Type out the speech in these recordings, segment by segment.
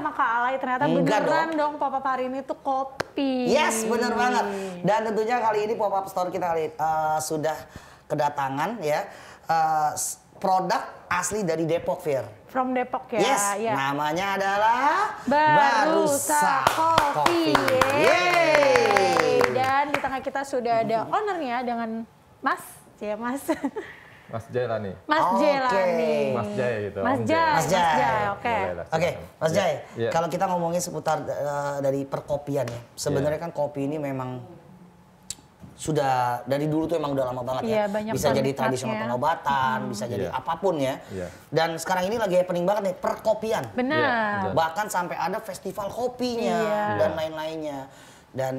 sama Kak Alay ternyata Enggak beneran dong. dong pop up hari ini tuh kopi. Yes, bener banget. Dan tentunya kali ini pop up store kita kali uh, sudah kedatangan ya uh, produk asli dari Depok Fir. From Depok ya. Yes, ya. namanya adalah Barusa, Coffee. Yeay. Yeay. Dan di tengah kita sudah ada ownernya dengan Mas, ya Mas. Mas Jailani. Mas Jailani. Okay. Mas Jai gitu. Mas Jai. Mas Jai. Oke. Oke. Okay. Oke, okay. Mas Jai. Iya. Yeah. Kalau kita ngomongin seputar uh, dari perkopian ya. Sebenarnya yeah. kan kopi ini memang sudah dari dulu tuh emang udah lama banget yeah, ya. Bisa jadi tradisional ya. pengobatan, hmm. bisa jadi yeah. apapun ya. Yeah. Dan sekarang ini lagi happening banget nih perkopian. Benar. Yeah, iya, Bahkan sampai ada festival kopinya yeah. dan lain-lainnya dan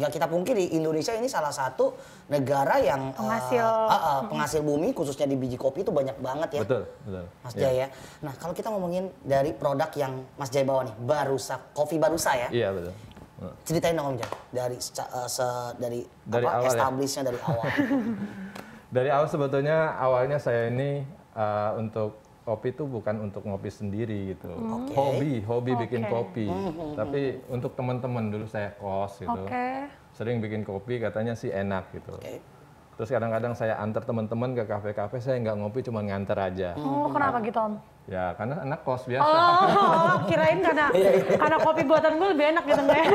nggak kita pungkiri Indonesia ini salah satu negara yang eh, penghasil uh, uh, uh, penghasil bumi khususnya di biji kopi itu banyak banget ya. Betul, betul. Mas iya. Jaya. Yeah. Nah, kalau kita ngomongin dari produk yang Mas Jaya bawa nih, Barusa, kopi Barusa ya. Iya, yeah, betul. Ceritain dong Om Jaya, dari uh, se, dari, dari apa awal ya? establishnya ya? dari awal. dari awal sebetulnya awalnya saya ini uh, untuk kopi itu bukan untuk ngopi sendiri gitu. Okay. Hobi, hobi okay. bikin kopi. Mm-hmm. Tapi untuk teman-teman dulu saya kos gitu. Okay. Sering bikin kopi katanya sih enak gitu. Okay. Terus kadang-kadang saya antar teman-teman ke kafe-kafe, saya nggak ngopi, cuma nganter aja. Oh, kenapa mm-hmm. gitu Om? Ya, karena anak kos biasa. Oh, oh kirain karena iya, iya. karena kopi buatan gue lebih enak gitu enggak ya?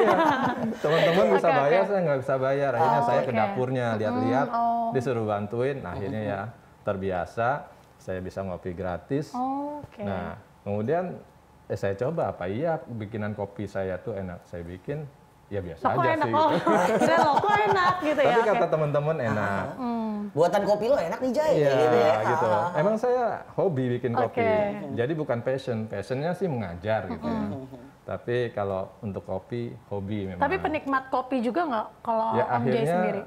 Teman-teman bisa okay, bayar, okay. saya nggak bisa bayar. Akhirnya oh, saya okay. ke dapurnya, lihat-lihat, hmm, oh. disuruh bantuin. Nah, Akhirnya ya mm-hmm. terbiasa saya bisa ngopi gratis. Oh, Okay. Nah, kemudian eh, saya coba apa iya bikinan kopi saya tuh enak. Saya bikin ya biasa loko aja enak, sih. Oh, gitu. enak gitu ya. Tapi kata okay. teman-teman enak. Ah, hmm. Buatan kopi lo enak nih Jai. Iya gitu. Ya. gitu. Ah. Emang saya hobi bikin okay. kopi. Jadi bukan passion. Passionnya sih mengajar gitu ya. Hmm. Tapi kalau untuk kopi, hobi memang. Tapi penikmat kopi juga nggak kalau ya, Om akhirnya, Jai sendiri?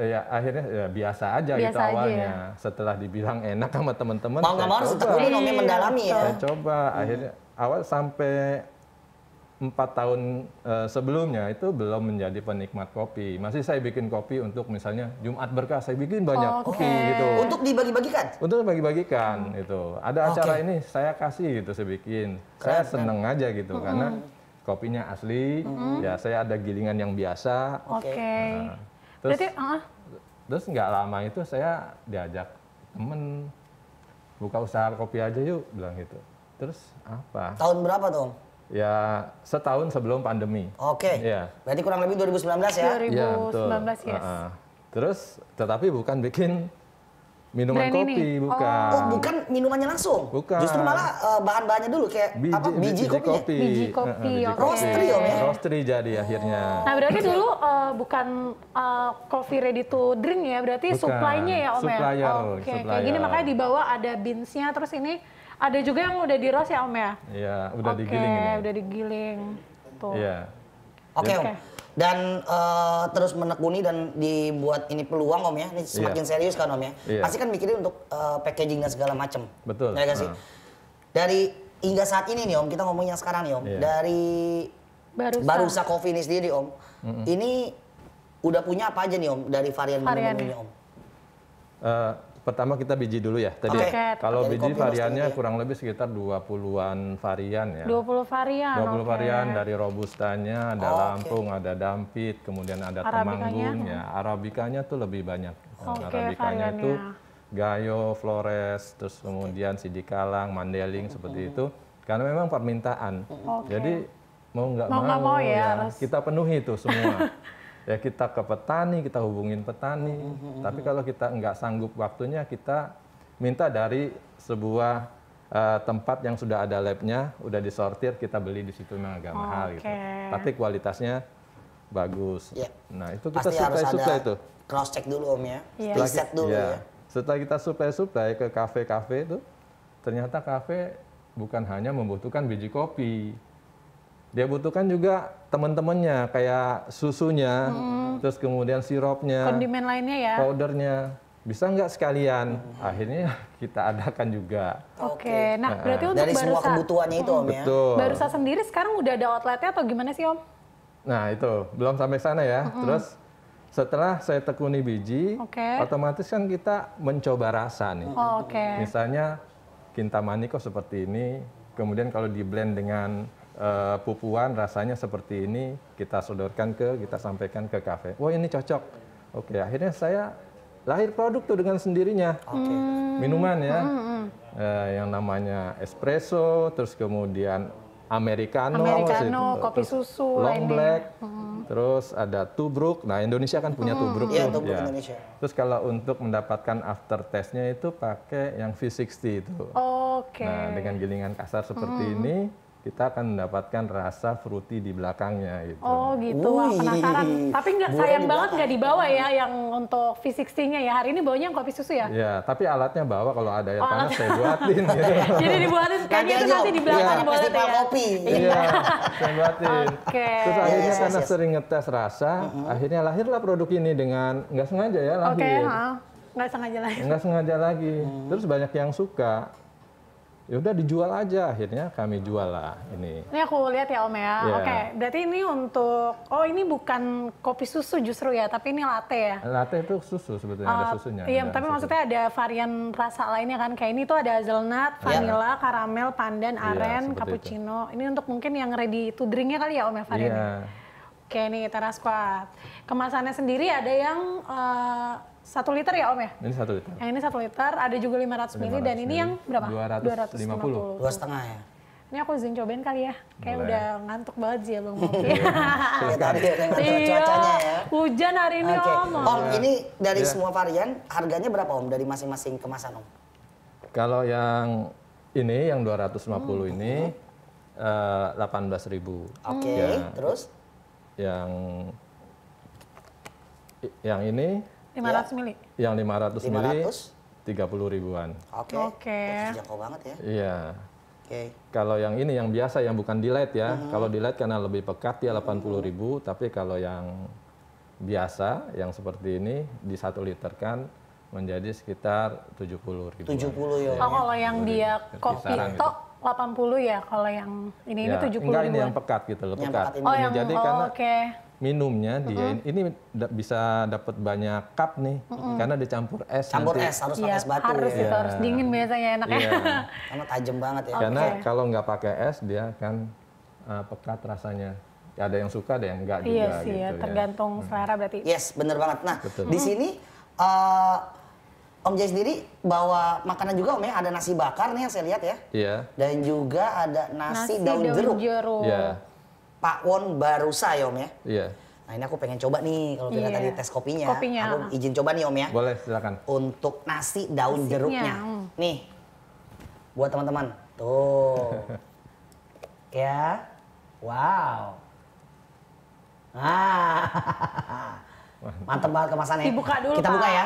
ya akhirnya ya, biasa aja gitu biasa gitu aja awalnya. Ya. Setelah dibilang enak sama teman-teman, mau nggak mau harus tekuni mendalami ya. Saya coba hmm. akhirnya awal sampai empat tahun uh, sebelumnya itu belum menjadi penikmat kopi. Masih saya bikin kopi untuk misalnya Jumat berkah saya bikin banyak okay. kopi gitu. Untuk dibagi-bagikan. Untuk dibagi-bagikan hmm. itu. Ada okay. acara ini saya kasih gitu saya bikin. Keren, saya seneng kan? aja gitu hmm. karena kopinya asli. Hmm. Ya saya ada gilingan yang biasa. Oke. Okay. Nah, terus Jadi, uh. terus nggak lama itu saya diajak temen buka usaha kopi aja yuk bilang gitu terus apa tahun berapa tuh Ya setahun sebelum pandemi. Oke. Okay. Ya. Berarti kurang lebih 2019 ya? 2019 ya, betul. yes. Uh -uh. Terus tetapi bukan bikin Minuman Brand kopi ini. bukan. Oh. bukan minumannya langsung. Bukan. Justru malah uh, bahan-bahannya dulu kayak biji, apa biji, biji kopi. Biji kopi. Uh, okay. Roastery ya. Roastery jadi oh. akhirnya. Nah, berarti dulu uh, bukan uh, coffee ready to drink ya, berarti supply-nya ya om ya? supplier, ya. Oke, okay. kayak gini makanya di bawah ada beans-nya terus ini ada juga yang udah di roast ya om ya. Iya, udah okay, digiling ini. udah digiling. Tuh. Iya. Oke, okay, Okay dan uh, terus menekuni dan dibuat ini peluang om ya ini iya. semakin yeah. serius kan om ya yeah. pasti kan mikirin untuk uh, packaging dan segala macam betul ya kan sih uh. dari hingga saat ini nih om kita ngomongin yang sekarang nih om yeah. dari baru barusa coffee ini sendiri om mm -hmm. ini udah punya apa aja nih om dari varian, varian. menu om uh, Pertama kita biji dulu ya tadi. Ya. Okay. Kalau biji variannya kurang lebih sekitar 20-an varian ya. 20 varian. 20 okay. varian dari robustanya, ada oh, lampung, okay. ada dampit, kemudian ada temanggung ya. Arabikanya tuh lebih banyak. Nah, okay, Arabikanya itu Gayo, Flores, terus kemudian Sidikalang, Mandeling okay. seperti itu. Karena memang permintaan. Okay. Jadi mau nggak mau, mau, mau ya, ya harus. kita penuhi itu semua. ya kita ke petani kita hubungin petani hmm, hmm, hmm, tapi kalau kita nggak sanggup waktunya kita minta dari sebuah uh, tempat yang sudah ada labnya udah disortir kita beli di situ memang agak mahal gitu tapi kualitasnya bagus yeah. nah itu kita supaya supply supply itu cross check dulu om ya yeah. riset dulu ya. ya setelah kita supply supply ke kafe kafe itu ternyata kafe bukan hanya membutuhkan biji kopi dia butuhkan juga teman-temannya kayak susunya, hmm. terus kemudian sirupnya, kondimen lainnya ya, powdernya. Bisa nggak sekalian? Hmm. Akhirnya kita adakan juga. Oke, nah, nah berarti untuk dari Barusa, semua kebutuhannya itu om ya. Betul. Barusa sendiri sekarang udah ada outletnya atau gimana sih om? Nah itu belum sampai sana ya. Hmm. Terus setelah saya tekuni biji, okay. otomatis kan kita mencoba rasa nih. Oh, Oke. Okay. Misalnya kintamani kok seperti ini, kemudian kalau di blend dengan uh, pupuan rasanya seperti ini kita sodorkan ke kita sampaikan ke kafe wah oh, ini cocok oke okay, akhirnya saya lahir produk tuh dengan sendirinya okay. Hmm. minuman ya hmm. uh, yang namanya espresso terus kemudian americano, americano itu, kopi terus susu long lainnya. black hmm. terus ada tubruk nah Indonesia kan punya hmm. tubruk hmm. tuh ya, tubruk Indonesia. terus kalau untuk mendapatkan after testnya itu pakai yang V60 itu oh, oke okay. nah dengan gilingan kasar seperti hmm. ini kita akan mendapatkan rasa fruity di belakangnya gitu. Oh gitu, Wah, penasaran. Tapi nggak sayang banget nggak dibawa ya yang untuk V60-nya ya. Hari ini bawanya yang kopi susu ya? Iya, tapi alatnya bawa kalau ada yang oh, panas saya buatin gitu. Jadi dibuatin, kayaknya itu nanti di belakang ya, iya, boleh ya? kopi. Iya. iya, saya buatin. Oke. Okay. Terus akhirnya yes, karena yes. sering ngetes rasa, mm -hmm. akhirnya lahirlah produk ini dengan nggak sengaja ya lahir. Oke, okay, nggak sengaja lagi. Nggak sengaja lagi. Hmm. Terus banyak yang suka ya udah dijual aja akhirnya kami jual lah ini. Ini aku lihat ya Om ya. Yeah. Oke, okay. berarti ini untuk oh ini bukan kopi susu justru ya, tapi ini latte ya. Latte itu susu sebetulnya uh, ada eh, susunya. Iya, ada tapi susu. maksudnya ada varian rasa lainnya kan. Kayak ini tuh ada hazelnut, iya. vanilla, yeah. karamel, pandan, iya, aren, yeah, cappuccino. Itu. Ini untuk mungkin yang ready to drinknya kali ya Om ya variannya. Yeah. Oke nih Terra Kemasannya sendiri ada yang uh, satu liter ya om ya? Ini satu liter. Yang ini satu liter, ada juga 500 ml dan ini yang berapa? 250. Dua setengah ya? Ini aku izin cobain kali ya. Kayak Boleh. udah ngantuk banget sih ya Bang Mopi. Iya, iya. Iya, kan. ya. iya. Hujan hari ini okay. Om. Om, ini dari ya. semua varian harganya berapa Om dari masing-masing kemasan Om? Kalau yang ini yang 250 hmm. ini uh, eh, 18.000. Oke, okay. ya, terus yang yang ini 500 ya. mili? Yang 500, 500 mili 30 ribuan. Oke. Okay. Oke. Okay. Jangkau banget ya. Iya. Oke. Okay. Kalau yang ini yang biasa yang bukan delight ya. Hmm. Kalau delight karena lebih pekat dia 80 mm-hmm. ribu, hmm. tapi kalau yang biasa yang seperti ini di satu liter kan menjadi sekitar 70 ribu. 70 ya. Oh, kalau yang dia kopi tok gitu 80 ya kalau yang ini ya, ini 70 enggak, ini yang pekat gitu loh, yang pekat. ini. Oh, yang, Jadi oh, karena okay. minumnya dia ini da bisa dapat banyak cup nih uh -huh. karena dicampur es. Campur nanti. es harus ya, pakai es batu. Harus ya. itu iya. harus dingin biasanya enak Ya. Iya. karena tajam banget ya. Karena kalau nggak pakai es dia kan uh, pekat rasanya ada yang suka ada yang enggak iya juga iya, gitu ya. tergantung selera berarti. Yes, bener banget. Nah, Betul. di sini uh, Om Jai sendiri bawa makanan juga Om ya, ada nasi bakar nih yang saya lihat ya. Iya. Dan juga ada nasi, nasi daun, daun jeruk. jeruk. Iya. Pak Won baru ya Om ya. Iya. Nah ini aku pengen coba nih kalau kita yeah. tadi tes kopinya. kopinya. Aku izin coba nih Om ya. Boleh silakan. Untuk nasi daun Nasinya. jeruknya. Nih. Buat teman-teman. Tuh. ya. Wow. Ah. Mantep banget kemasannya. Dibuka dulu Kita buka ya.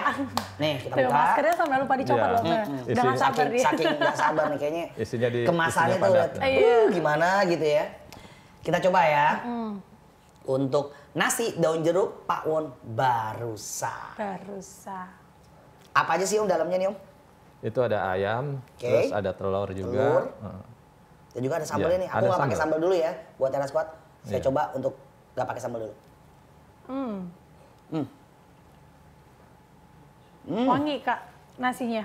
Nih kita buka. Maskernya sampai lupa iya. dicopot loh. Hmm, hmm. gak sabar dia. Saking gak sabar nih kayaknya. Isinya di, kemasannya isinya tuh liat, iya. gimana gitu ya. Kita coba ya. Hmm. Untuk nasi daun jeruk Pak Won Barusa. Barusa. Apa aja sih Om dalamnya nih Om? Itu ada ayam, okay. terus ada telur juga. Telur. Dan juga ada iya, sambalnya ya, nih. Aku nggak pakai sambal dulu ya buat teras squad. Saya ya. coba untuk gak pakai sambal dulu. Hmm. Hmm. Hmm. Wangi kak nasinya.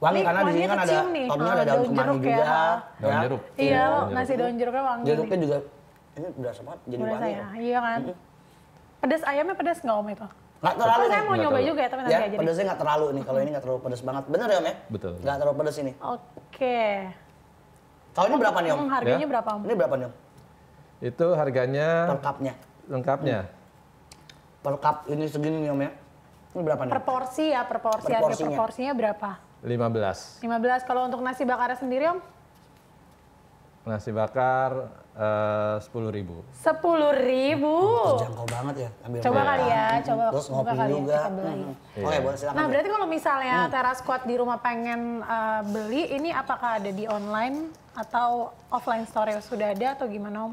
Wangi ini karena di sini kan ada nih. topnya oh, ada daun, daun kemangi ya. juga. Ya. Iya, daun jeruk. Iya, nasi daun jeruknya kan wangi. Jeruknya juga ini berasa banget jadi berasa wangi. Ya. ya. Iya kan. Hmm. Pedas ayamnya pedas nggak om itu? Nggak terlalu. Saya mau nyoba juga ya tapi nanti ya, aja. Pedasnya nggak terlalu nih kalau ini nggak terlalu pedas banget. Bener ya om ya? Betul. Nggak terlalu pedas ini. Oke. Kalau ini berapa nih om? Hmm, harganya ya. berapa om? Ini berapa nih om? Itu harganya. Lengkapnya. Lengkapnya. Hmm per cup ini segini nih om ya. Ini berapa nih? Per porsi ya, per porsi. Ya, per porsinya. per porsinya berapa? 15. 15. Kalau untuk nasi bakar sendiri om? Nasi bakar eh, sepuluh ribu. Sepuluh ribu. Terjangkau banget ya. Ambil coba kali ya, iya. coba. Terus ngopi kali ya, juga. Ya, Hmm. Iya. Oke, boleh silakan. Nah, berarti kalau misalnya hmm. teras kuat di rumah pengen uh, beli, ini apakah ada di online atau offline store yang sudah ada atau gimana om?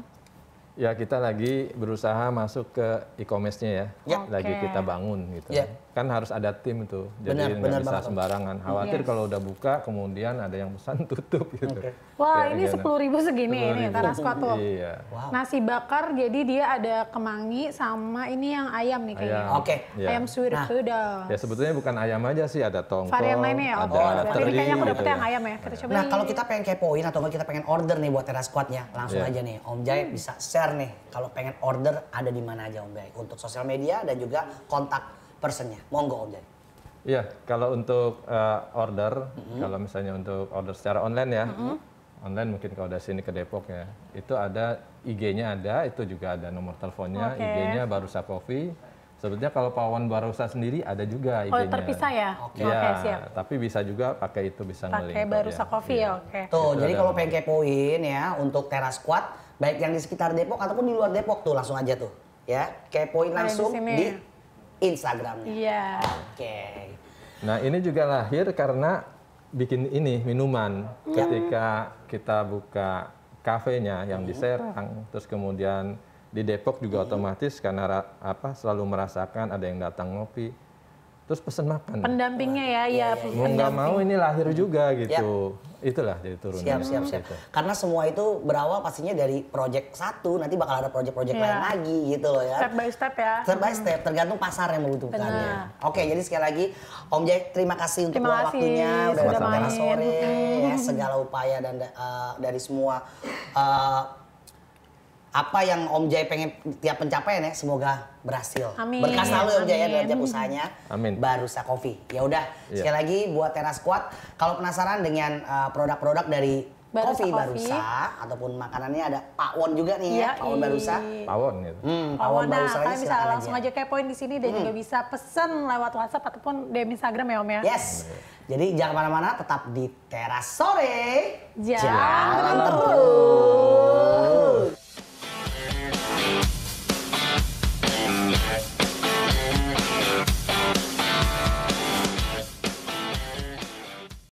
ya kita lagi berusaha masuk ke e commerce nya ya. ya lagi kita bangun gitu ya kan harus ada tim itu jadi nggak bisa sembarangan khawatir yes. Iya. kalau udah buka kemudian ada yang pesan tutup gitu okay. wah ya, ini sepuluh ribu segini 10 ini kuat tuh iya. wow. nasi bakar jadi dia ada kemangi sama ini yang ayam nih kayaknya oke ayam, okay. yeah. ayam suwir nah. udah. ya sebetulnya bukan ayam aja sih ada tongkol varian lainnya ya ada oh, teri, ini kayaknya aku dapet gitu ya. yang ya. ayam ya kita iya. coba nah kalau kita pengen kepoin atau kita pengen order nih buat teras kuatnya langsung yeah. aja nih Om Jai hmm. bisa share nih kalau pengen order ada di mana aja Om Jai untuk sosial media dan juga kontak persennya Monggo Om jadi. Iya, kalau untuk uh, order, mm-hmm. kalau misalnya untuk order secara online ya, mm-hmm. online mungkin kalau dari sini ke Depok ya, itu ada IG-nya ada, itu juga ada nomor teleponnya, okay. IG-nya Barusa Coffee. Sebetulnya kalau pawon Barusa sendiri ada juga IG-nya. Oh, terpisah ya? Oke, okay. ya, okay, siap. Tapi bisa juga pakai itu bisa ngelink. Pakai Barusa ya. Coffee ya, oke. Okay. Tuh, itu jadi kalau pengen kepoin ya untuk teras kuat baik yang di sekitar Depok ataupun di luar Depok tuh langsung aja tuh. Ya, kepoin langsung di, di Instagramnya. Iya. Yeah. Oke. Okay. Nah ini juga lahir karena bikin ini minuman yeah. ketika kita buka kafenya yang mm. di iya. Serang, terus kemudian di Depok juga mm. otomatis karena apa selalu merasakan ada yang datang ngopi terus pesen makan. Pendampingnya ya, ya. ya, ya nggak mau ini lahir juga iya. gitu. Ya. Itulah jadi turun. Siap, siap, siap. Gitu. Karena semua itu berawal pastinya dari proyek satu, nanti bakal ada proyek-proyek ya. lain lagi gitu loh ya. Step by step ya. Step by hmm. step, tergantung pasar yang membutuhkannya. Oke, jadi sekali lagi Om Jack terima kasih untuk terima kasih, waktunya udah datang sore, ya, segala upaya dan uh, dari semua uh, apa yang Om Jai pengen tiap pencapaian ya semoga berhasil. Amin. Berkas selalu ya, Om Jai ya, dalam tiap usahanya. Amin. Baru Barusa kopi Ya udah yeah. sekali lagi buat Teras Kuat kalau penasaran dengan eh, produk-produk uh, dari Barusa Barusa ataupun makanannya ada Pak Won juga nih ya, ya Won Barusa. Won ya. Hmm, Won nah, Barusa bisa langsung aja, aja poin di sini dan hmm. juga bisa pesan lewat WhatsApp ataupun DM Instagram ya Om ya. Yes. Jadi jangan kemana-mana tetap di Teras Sore. Jangan, jangan terus. terus.